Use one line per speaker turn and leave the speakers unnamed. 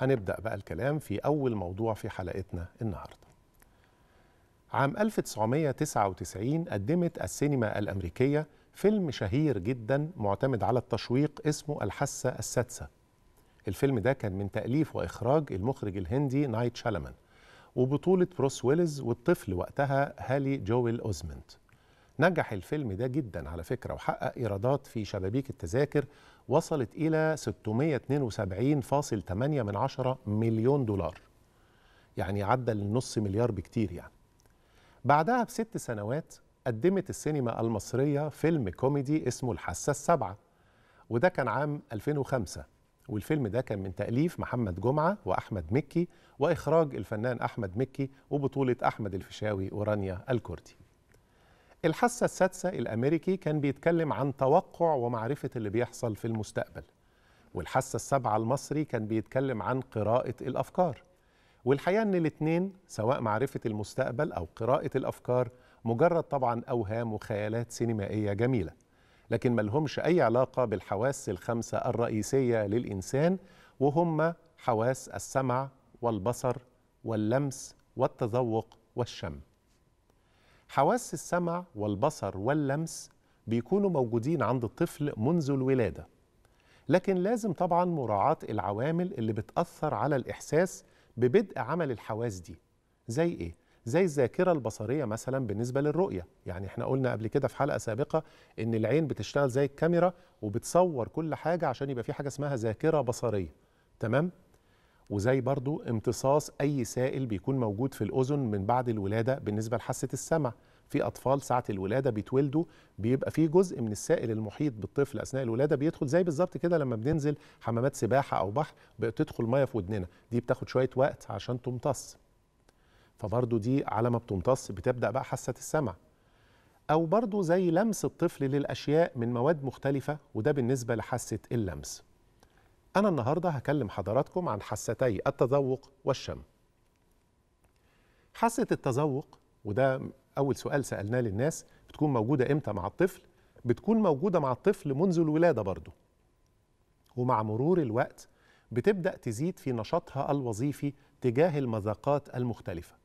هنبدأ بقى الكلام في أول موضوع في حلقتنا النهاردة عام 1999 قدمت السينما الأمريكية فيلم شهير جدا معتمد على التشويق اسمه الحاسة السادسة الفيلم ده كان من تأليف وإخراج المخرج الهندي نايت شالمان وبطولة بروس ويلز والطفل وقتها هالي جويل أوزمنت نجح الفيلم ده جدا على فكرة وحقق إيرادات في شبابيك التذاكر وصلت إلى 672.8 من عشرة مليون دولار يعني عدى النص مليار بكتير يعني بعدها بست سنوات قدمت السينما المصرية فيلم كوميدي اسمه الحاسة السبعة وده كان عام 2005 والفيلم ده كان من تأليف محمد جمعة وأحمد مكي وإخراج الفنان أحمد مكي وبطولة أحمد الفيشاوي ورانيا الكردي الحاسة السادسة الأمريكي كان بيتكلم عن توقع ومعرفة اللي بيحصل في المستقبل والحاسة السابعة المصري كان بيتكلم عن قراءة الأفكار والحقيقة أن الاتنين سواء معرفة المستقبل أو قراءة الأفكار مجرد طبعا أوهام وخيالات سينمائية جميلة لكن ملهمش أي علاقة بالحواس الخمسة الرئيسية للإنسان وهم حواس السمع والبصر واللمس والتذوق والشم حواس السمع والبصر واللمس بيكونوا موجودين عند الطفل منذ الولاده لكن لازم طبعا مراعاه العوامل اللي بتاثر على الاحساس ببدء عمل الحواس دي زي ايه زي الذاكره البصريه مثلا بالنسبه للرؤيه يعني احنا قلنا قبل كده في حلقه سابقه ان العين بتشتغل زي الكاميرا وبتصور كل حاجه عشان يبقى في حاجه اسمها ذاكره بصريه تمام وزي برضو امتصاص أي سائل بيكون موجود في الأذن من بعد الولادة بالنسبة لحاسة السمع في أطفال ساعة الولادة بيتولدوا بيبقى في جزء من السائل المحيط بالطفل أثناء الولادة بيدخل زي بالظبط كده لما بننزل حمامات سباحة أو بحر بتدخل مية في ودننا دي بتاخد شوية وقت عشان تمتص فبرضو دي على ما بتمتص بتبدأ بقى حاسة السمع أو برضو زي لمس الطفل للأشياء من مواد مختلفة وده بالنسبة لحاسة اللمس أنا النهاردة هكلم حضراتكم عن حاستي التذوق والشم حاسة التذوق وده أول سؤال سألناه للناس بتكون موجودة إمتى مع الطفل بتكون موجودة مع الطفل منذ الولادة برضه ومع مرور الوقت بتبدأ تزيد في نشاطها الوظيفي تجاه المذاقات المختلفة